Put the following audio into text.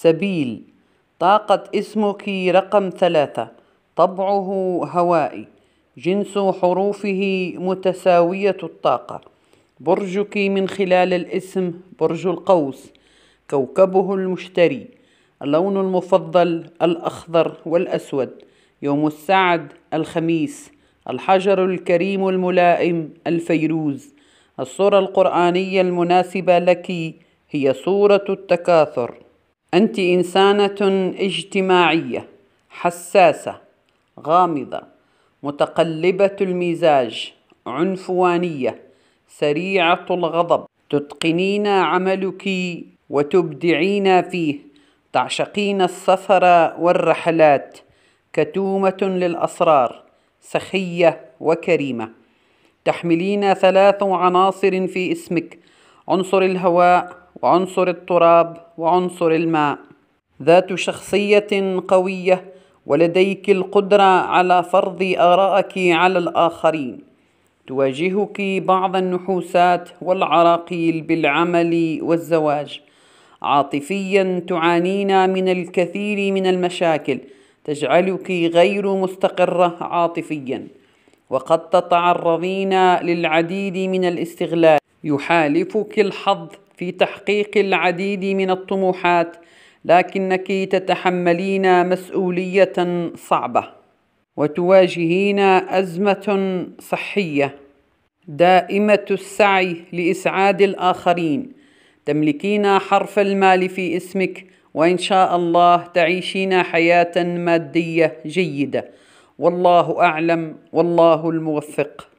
سبيل طاقة اسمك رقم ثلاثة طبعه هوائي جنس حروفه متساوية الطاقة برجك من خلال الاسم برج القوس كوكبه المشتري اللون المفضل الأخضر والأسود يوم السعد الخميس الحجر الكريم الملائم الفيروز الصورة القرآنية المناسبة لك هي صورة التكاثر انت انسانه اجتماعيه حساسه غامضه متقلبه المزاج عنفوانيه سريعه الغضب تتقنين عملك وتبدعين فيه تعشقين السفر والرحلات كتومه للاسرار سخيه وكريمه تحملين ثلاث عناصر في اسمك عنصر الهواء وعنصر التراب وعنصر الماء ذات شخصية قوية ولديك القدرة على فرض آرائك على الآخرين تواجهك بعض النحوسات والعراقيل بالعمل والزواج عاطفيا تعانين من الكثير من المشاكل تجعلك غير مستقرة عاطفيا وقد تتعرضين للعديد من الاستغلال يحالفك الحظ في تحقيق العديد من الطموحات لكنك تتحملين مسؤوليه صعبه وتواجهين ازمه صحيه دائمه السعي لاسعاد الاخرين تملكين حرف المال في اسمك وان شاء الله تعيشين حياه ماديه جيده والله اعلم والله الموفق